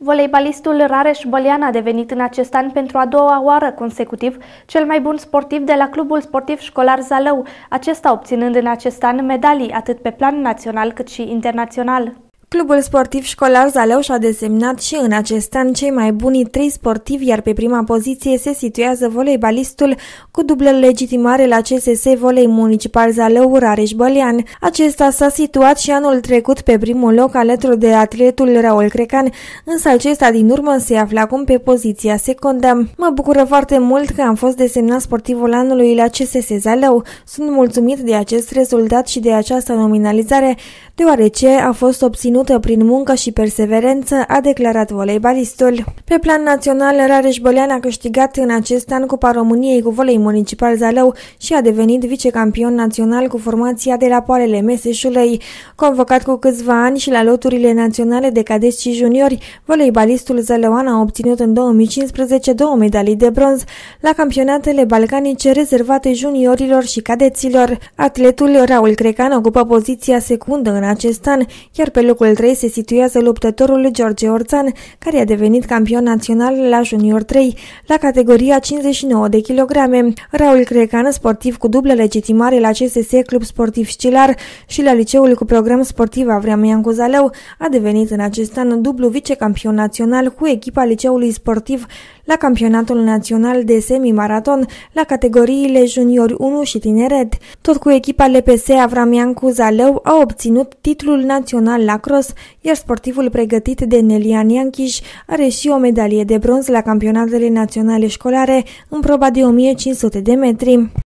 Voleibalistul Rareș Bălian a devenit în acest an pentru a doua oară consecutiv cel mai bun sportiv de la Clubul Sportiv Școlar Zalău, acesta obținând în acest an medalii atât pe plan național cât și internațional. Clubul sportiv școlar Zaleu și-a desemnat și în acest an cei mai buni trei sportivi, iar pe prima poziție se situează voleibalistul cu dublă legitimare la CSS Volei Municipal Zaleu Rareș Bălian. Acesta s-a situat și anul trecut pe primul loc alături de atletul Raul Crecan, însă acesta din urmă se află acum pe poziția secundă. Mă bucură foarte mult că am fost desemnat sportivul anului la CSS Zaleu. Sunt mulțumit de acest rezultat și de această nominalizare, deoarece a fost obținut obținută prin muncă și perseverență, a declarat voleibalistul. Pe plan național, Rareș Bălean a câștigat în acest an Cupa României cu volei municipal Zalău și a devenit vicecampion național cu formația de la Poarele Meseșului, Convocat cu câțiva ani și la loturile naționale de cadeți și juniori, voleibalistul Zalăuan a obținut în 2015 două medalii de bronz la campionatele balcanice rezervate juniorilor și cadeților. Atletul Raul Crecan ocupă poziția secundă în acest an, iar pe locul locul 3 se situează luptătorul George Orțan, care a devenit campion național la Junior 3, la categoria 59 de kilograme. Raul Crecan, sportiv cu dublă legitimare la CSS Club Sportiv Scilar și la liceul cu program sportiv Avram Iancu Zaleu, a devenit în acest an dublu vicecampion național cu echipa liceului sportiv la campionatul național de semi-maraton la categoriile junior 1 și tineret. Tot cu echipa LPS Avram Iancu Zaleu a obținut titlul național la cross motocross, iar sportivul pregătit de Nelian Ianchiș are și o medalie de bronz la campionatele naționale școlare în proba de 1500 de metri.